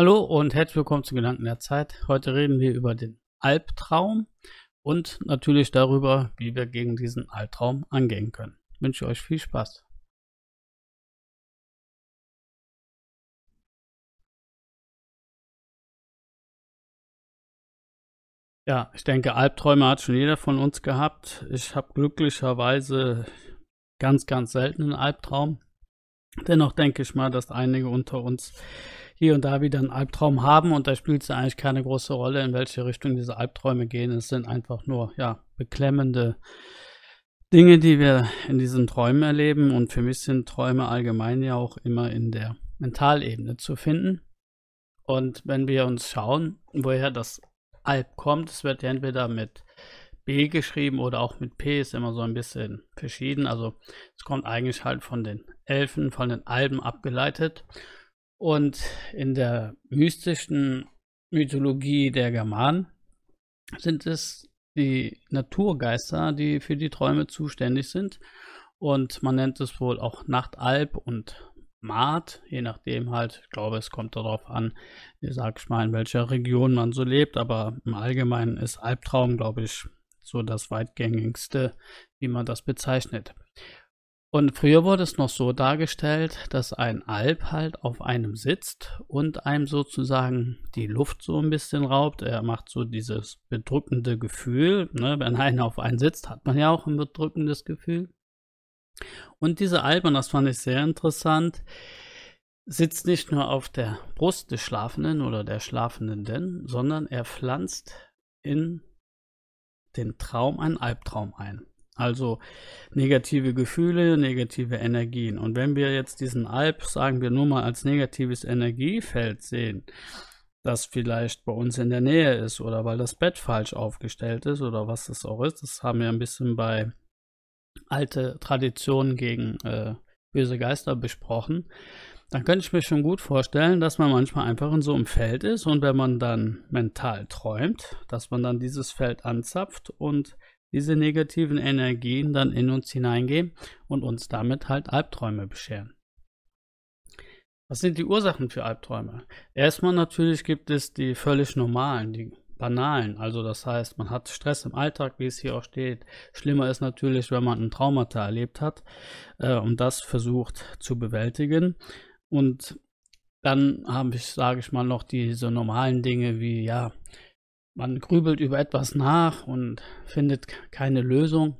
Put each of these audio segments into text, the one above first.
Hallo und herzlich willkommen zu Gedanken der Zeit. Heute reden wir über den Albtraum und natürlich darüber, wie wir gegen diesen Albtraum angehen können. Ich wünsche euch viel Spaß. Ja, ich denke, Albträume hat schon jeder von uns gehabt. Ich habe glücklicherweise ganz, ganz selten einen Albtraum. Dennoch denke ich mal, dass einige unter uns hier und da wieder einen Albtraum haben und da spielt es eigentlich keine große Rolle, in welche Richtung diese Albträume gehen. Es sind einfach nur ja, beklemmende Dinge, die wir in diesen Träumen erleben und für mich sind Träume allgemein ja auch immer in der Mentalebene zu finden. Und wenn wir uns schauen, woher das Alb kommt, es wird ja entweder mit B geschrieben oder auch mit P ist immer so ein bisschen verschieden. Also es kommt eigentlich halt von den Elfen, von den Alben abgeleitet. Und in der mystischen Mythologie der Germanen sind es die Naturgeister, die für die Träume zuständig sind. Und man nennt es wohl auch Nachtalb und Maat, je nachdem halt, ich glaube, es kommt darauf an, wie sag ich mal, in welcher Region man so lebt, aber im Allgemeinen ist Albtraum, glaube ich, so das weitgängigste, wie man das bezeichnet. Und früher wurde es noch so dargestellt, dass ein Alp halt auf einem sitzt und einem sozusagen die Luft so ein bisschen raubt. Er macht so dieses bedrückende Gefühl. Ne? Wenn einer auf einen sitzt, hat man ja auch ein bedrückendes Gefühl. Und diese Alp, und das fand ich sehr interessant, sitzt nicht nur auf der Brust des Schlafenden oder der Schlafenden, sondern er pflanzt in den Traum einen Albtraum ein. Also negative Gefühle, negative Energien. Und wenn wir jetzt diesen Alp, sagen wir nur mal, als negatives Energiefeld sehen, das vielleicht bei uns in der Nähe ist oder weil das Bett falsch aufgestellt ist oder was das auch ist, das haben wir ein bisschen bei alte Traditionen gegen äh, böse Geister besprochen, dann könnte ich mir schon gut vorstellen, dass man manchmal einfach in so einem Feld ist und wenn man dann mental träumt, dass man dann dieses Feld anzapft und diese negativen Energien dann in uns hineingehen und uns damit halt Albträume bescheren. Was sind die Ursachen für Albträume? Erstmal natürlich gibt es die völlig normalen, die banalen. Also das heißt, man hat Stress im Alltag, wie es hier auch steht. Schlimmer ist natürlich, wenn man ein Traumata erlebt hat äh, und das versucht zu bewältigen. Und dann habe ich, sage ich mal, noch diese normalen Dinge wie, ja, man grübelt über etwas nach und findet keine Lösung.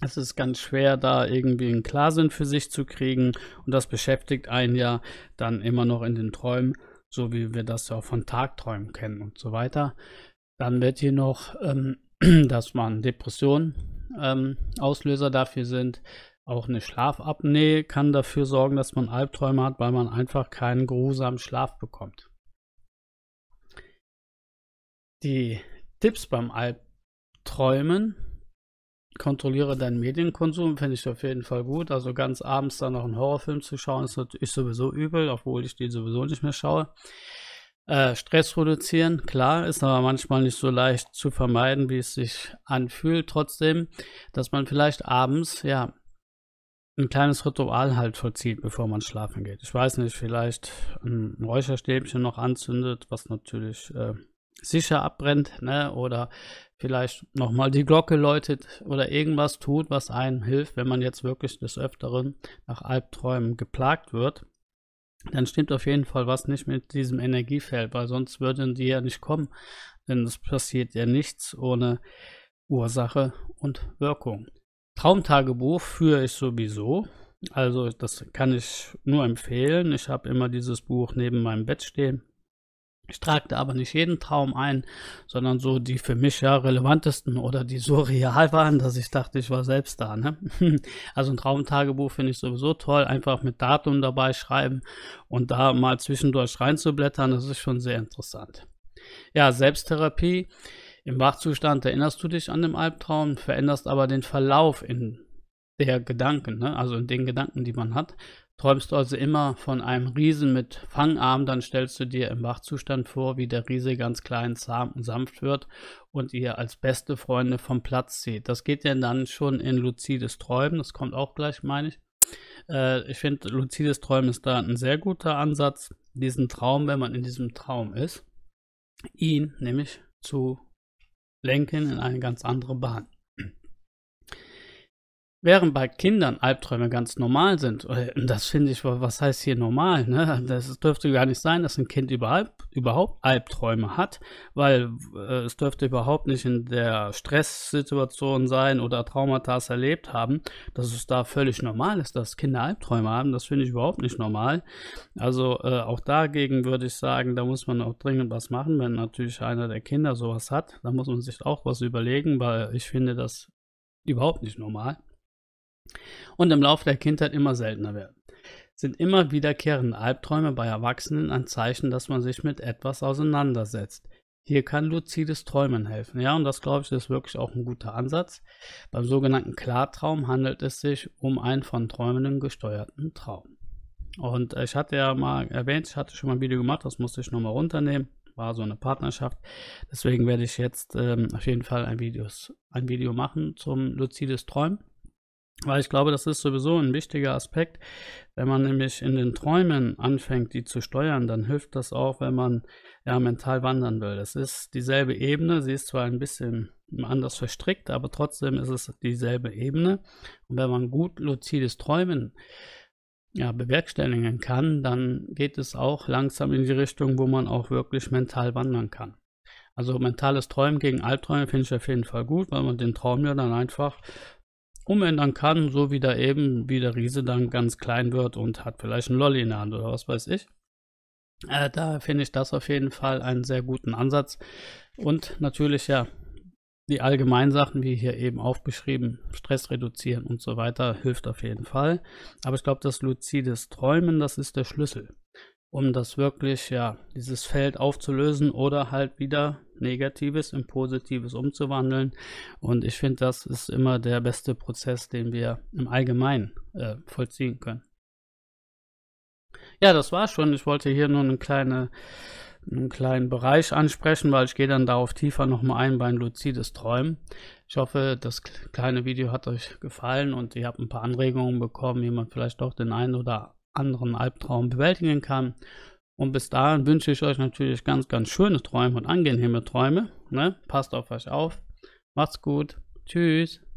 Es ist ganz schwer, da irgendwie einen Klarsinn für sich zu kriegen und das beschäftigt einen ja dann immer noch in den Träumen, so wie wir das ja auch von Tagträumen kennen und so weiter. Dann wird hier noch, ähm, dass man Depressionen ähm, Auslöser dafür sind. Auch eine Schlafapnoe kann dafür sorgen, dass man Albträume hat, weil man einfach keinen geruhsamen Schlaf bekommt die Tipps beim Albträumen. Kontrolliere deinen Medienkonsum, finde ich auf jeden Fall gut. Also ganz abends dann noch einen Horrorfilm zu schauen, ist natürlich sowieso übel, obwohl ich die sowieso nicht mehr schaue. Äh, Stress reduzieren, klar, ist aber manchmal nicht so leicht zu vermeiden, wie es sich anfühlt. Trotzdem, dass man vielleicht abends, ja, ein kleines Ritual halt vollzieht, bevor man schlafen geht. Ich weiß nicht, vielleicht ein Räucherstäbchen noch anzündet, was natürlich äh, sicher abbrennt, ne? Oder vielleicht nochmal die Glocke läutet oder irgendwas tut, was einem hilft, wenn man jetzt wirklich des Öfteren nach Albträumen geplagt wird, dann stimmt auf jeden Fall was nicht mit diesem Energiefeld, weil sonst würden die ja nicht kommen. Denn es passiert ja nichts ohne Ursache und Wirkung. Traumtagebuch führe ich sowieso. Also das kann ich nur empfehlen. Ich habe immer dieses Buch neben meinem Bett stehen ich tragte aber nicht jeden Traum ein, sondern so die für mich ja relevantesten oder die so real waren, dass ich dachte, ich war selbst da. Ne? Also ein Traumtagebuch finde ich sowieso toll, einfach mit Datum dabei schreiben und da mal zwischendurch reinzublättern, das ist schon sehr interessant. Ja, Selbsttherapie. Im Wachzustand erinnerst du dich an den Albtraum, veränderst aber den Verlauf in der Gedanken, ne? also in den Gedanken, die man hat. Träumst du also immer von einem Riesen mit Fangarm, dann stellst du dir im Wachzustand vor, wie der Riese ganz klein, zahm und sanft wird und ihr als beste Freunde vom Platz zieht. Das geht ja dann schon in lucides Träumen, das kommt auch gleich, meine ich. Äh, ich finde, lucides Träumen ist da ein sehr guter Ansatz, diesen Traum, wenn man in diesem Traum ist, ihn nämlich zu lenken in eine ganz andere Bahn. Während bei Kindern Albträume ganz normal sind, äh, das finde ich, was heißt hier normal? Ne? Das dürfte gar nicht sein, dass ein Kind überhaupt, Albträume hat, weil äh, es dürfte überhaupt nicht in der Stresssituation sein oder Traumata erlebt haben, dass es da völlig normal ist, dass Kinder Albträume haben. Das finde ich überhaupt nicht normal. Also äh, auch dagegen würde ich sagen, da muss man auch dringend was machen, wenn natürlich einer der Kinder sowas hat. Da muss man sich auch was überlegen, weil ich finde das überhaupt nicht normal und im Laufe der Kindheit immer seltener werden. Sind immer wiederkehrende Albträume bei Erwachsenen ein Zeichen, dass man sich mit etwas auseinandersetzt. Hier kann luzides Träumen helfen. Ja, und das glaube ich ist wirklich auch ein guter Ansatz. Beim sogenannten Klartraum handelt es sich um einen von Träumenden gesteuerten Traum. Und ich hatte ja mal erwähnt, ich hatte schon mal ein Video gemacht, das musste ich nochmal runternehmen. War so eine Partnerschaft. Deswegen werde ich jetzt ähm, auf jeden Fall ein, Videos, ein Video machen zum luzides Träumen. Weil ich glaube, das ist sowieso ein wichtiger Aspekt. Wenn man nämlich in den Träumen anfängt, die zu steuern, dann hilft das auch, wenn man ja, mental wandern will. Es ist dieselbe Ebene, sie ist zwar ein bisschen anders verstrickt, aber trotzdem ist es dieselbe Ebene. Und wenn man gut luzides Träumen ja, bewerkstelligen kann, dann geht es auch langsam in die Richtung, wo man auch wirklich mental wandern kann. Also mentales Träumen gegen Albträume finde ich auf jeden Fall gut, weil man den Traum ja dann einfach umändern kann, so wie da eben, wie der Riese dann ganz klein wird und hat vielleicht ein Lolli in der Hand oder was weiß ich. Äh, da finde ich das auf jeden Fall einen sehr guten Ansatz. Und natürlich ja, die allgemeinen Sachen, wie hier eben aufgeschrieben, Stress reduzieren und so weiter, hilft auf jeden Fall. Aber ich glaube, das luzides Träumen, das ist der Schlüssel um das wirklich, ja, dieses Feld aufzulösen oder halt wieder Negatives in Positives umzuwandeln. Und ich finde, das ist immer der beste Prozess, den wir im Allgemeinen äh, vollziehen können. Ja, das war schon. Ich wollte hier nur eine kleine, einen kleinen Bereich ansprechen, weil ich gehe dann darauf tiefer nochmal ein bei ein luzides Träumen. Ich hoffe, das kleine Video hat euch gefallen und ihr habt ein paar Anregungen bekommen, wie man vielleicht doch den einen oder anderen anderen Albtraum bewältigen kann. Und bis dahin wünsche ich euch natürlich ganz, ganz schöne Träume und angenehme Träume. Ne? Passt auf euch auf. Macht's gut. Tschüss.